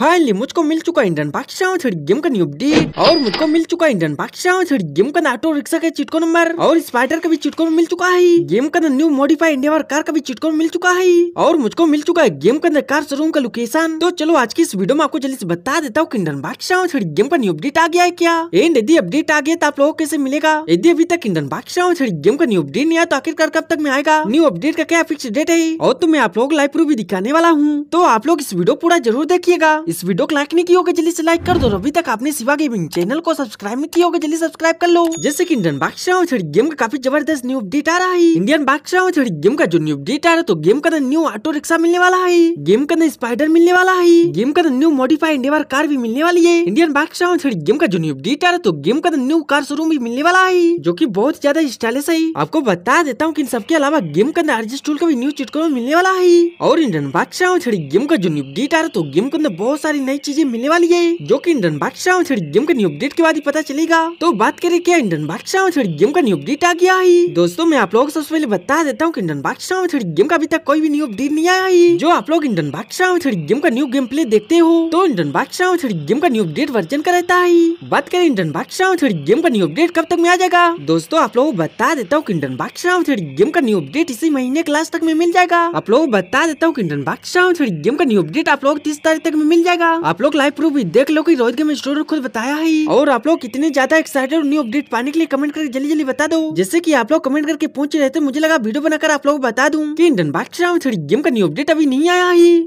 finally मुझको मिल चुका Indian Pakistan छड़ी गेम का न्यू अपडेट और मुझको मिल चुका इंडियन पाकिस्तान छड़ी गेम का ऑटो रिक्शा का चिटको नंबर और स्पाइडर का भी चिटको में मिल चुका है गेम का न्यू मॉडिफाइड इंडिया कार का भी चिटको में मिल चुका है और मुझको मिल चुका है गेम का कार शोरूम का लोकेशन तो चलो आज की इस वीडियो में आपको जल्दी से बता देता हूँ इंडियन पाकिस्तान छड़ी गेम का न्यू अपडेट आ गया है क्या एंड यदि अपडेट आ गया तो आप लोगों को कैसे मिलेगा यदि अभी तक इंडियन पाकिस्तान छड़ी गेम का न्यू अपडेट नहीं आया तो आखिरकार कब तक में आएगा न्यू अपडेट का क्या फिक्स डेट है और तो मैं आप लोग लाइव प्रूफ भी दिखाने वाला हूँ तो आप लोग इस वीडियो पूरा जरूर देखिएगा इस वीडियो को लाइक नहीं किया होगा जल्दी से लाइक कर दो अभी तक आपने शिवा गेमिंग चैनल को सब्सक्राइब नहीं किया होगा जल्दी सब्सक्राइब कर लो जैसे की इंडियन बादशाह गेम का काफी जबरदस्त न्यू अपडेट आ रहा है इंडियन बादशाह गेम का जो न्यू अपडेट आ रहा है तो गेम का न्यू ऑटो रिक्शा मिलने वाला है गेम का अंदर स्पाइडर मिलने वाला है गेम का न्यू मॉडिफाइड इंडिया कार भी मिलने वाली है इंडियन बादशाह गेम का जो न्यू अपडेट आ रहा है तो गेम का न्यू कार शोरूम भी मिलने वाला है जो की बहुत ज्यादा स्टाइलिश है आपको बता देता हूँ की सबके अलावा गेम का अंदर टूल का भी न्यू चिटको मिलने वाला है और इंडियन बादशाह गेम का जो न्यू अपडेट आ रहा है तो गेम के अंदर बहुत बहुत सारी नई चीजें मिलने वाली है जो की इंडन बादशाह गेम का न्यू अपडेट के बाद ही पता चलेगा तो बात करें क्या इंडन बादशाह गेम का न्यू अपडेट आ गया है दोस्तों मैं आप लोगों को सबसे पहले बता देता हूँ की बादशाह गेम का अभी तक कोई भी न्यू अपडेट नहीं आया है जो आप लोग इंडन बादशाह गेम का न्यू गेम प्ले देखते हो तो इंडन बादशाह गेम का न्यू अपडेट वर्जन का रहता है बात करें इंडन बादशाह गेम का न्यू अपडेट कब तक में आ जाएगा दोस्तों आप लोगों को बता देता हूँ इंडन बादशाह गेम का न्यू अपडेट इसी महीने क्लास तक में मिल जाएगा आप लोगों को बता देता हूँ इंडन बादशाह गेम का न्यू अपडेट आप लोग तीस तारीख तक में मिल जाएगा आप लोग लाइव प्रूफ भी देख लो कि रोहित गेम स्टोर खुद बताया है और आप लोग कितने ज्यादा एक्साइटेड न्यू अपडेट पाने के लिए कमेंट करके जल्दी जल्दी बता दो जैसे की आप लोग कमेंट करके पूछ रहे थे मुझे लगा वीडियो बनाकर आप लोग बता दूँ की इंडियन बाग गेम का न्यू अपडेट अभी नहीं आया है